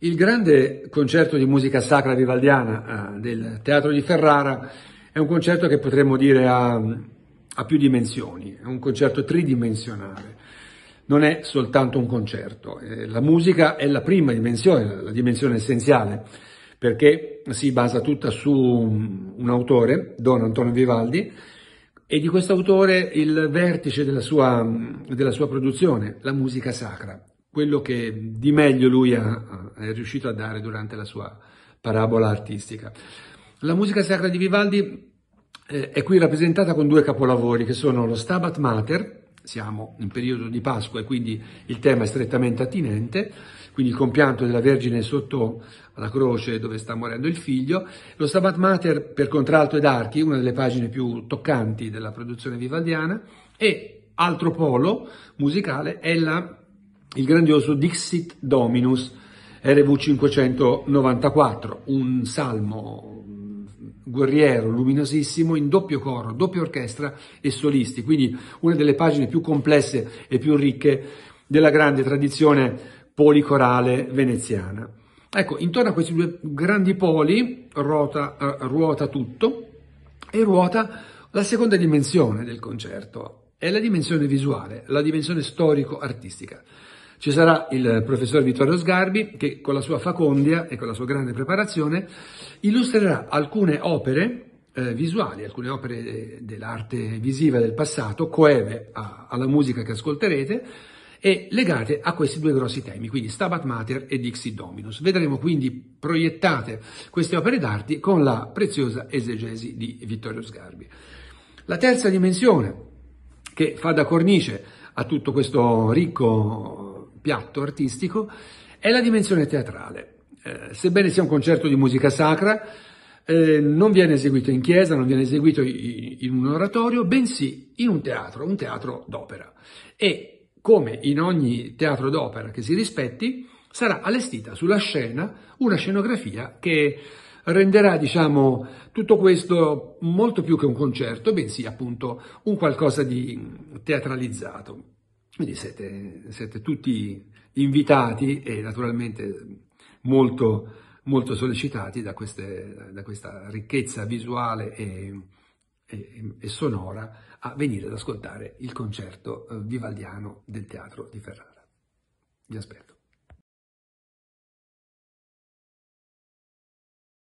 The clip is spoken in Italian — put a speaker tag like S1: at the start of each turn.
S1: Il grande concerto di musica sacra vivaldiana eh, del Teatro di Ferrara è un concerto che potremmo dire ha, ha, più dimensioni, è un concerto tridimensionale, non è soltanto un concerto. Eh, la musica è la prima dimensione, la dimensione essenziale, perché si basa tutta su un, un autore, Don Antonio Vivaldi, e di questo autore il vertice della sua, della sua produzione, la musica sacra quello che di meglio lui ha, è riuscito a dare durante la sua parabola artistica. La musica sacra di Vivaldi eh, è qui rappresentata con due capolavori che sono lo Stabat Mater, siamo in periodo di Pasqua e quindi il tema è strettamente attinente, quindi il compianto della Vergine sotto la croce dove sta morendo il figlio, lo Stabat Mater per contralto ed archi, una delle pagine più toccanti della produzione vivaldiana, e altro polo musicale è la il grandioso Dixit Dominus RV 594, un salmo mm, guerriero, luminosissimo, in doppio coro, doppia orchestra e solisti, quindi una delle pagine più complesse e più ricche della grande tradizione policorale veneziana. Ecco, intorno a questi due grandi poli ruota, eh, ruota tutto e ruota la seconda dimensione del concerto, è la dimensione visuale, la dimensione storico-artistica. Ci sarà il professor Vittorio Sgarbi che con la sua facondia e con la sua grande preparazione illustrerà alcune opere eh, visuali, alcune opere eh, dell'arte visiva del passato, coeve a, alla musica che ascolterete, e legate a questi due grossi temi, quindi Stabat Mater e Dixit Dominus. Vedremo quindi proiettate queste opere d'arte con la preziosa esegesi di Vittorio Sgarbi. La terza dimensione, che fa da cornice a tutto questo ricco piatto artistico è la dimensione teatrale. Eh, sebbene sia un concerto di musica sacra, eh, non viene eseguito in chiesa, non viene eseguito in, in un oratorio, bensì in un teatro, un teatro d'opera. E come in ogni teatro d'opera che si rispetti, sarà allestita sulla scena una scenografia che renderà, diciamo, tutto questo molto più che un concerto, bensì appunto un qualcosa di teatralizzato. Quindi siete, siete tutti invitati e naturalmente molto, molto sollecitati da, queste, da, questa ricchezza visuale e, e, e, sonora a venire ad ascoltare il concerto eh, vivaldiano del Teatro di Ferrara. Vi aspetto.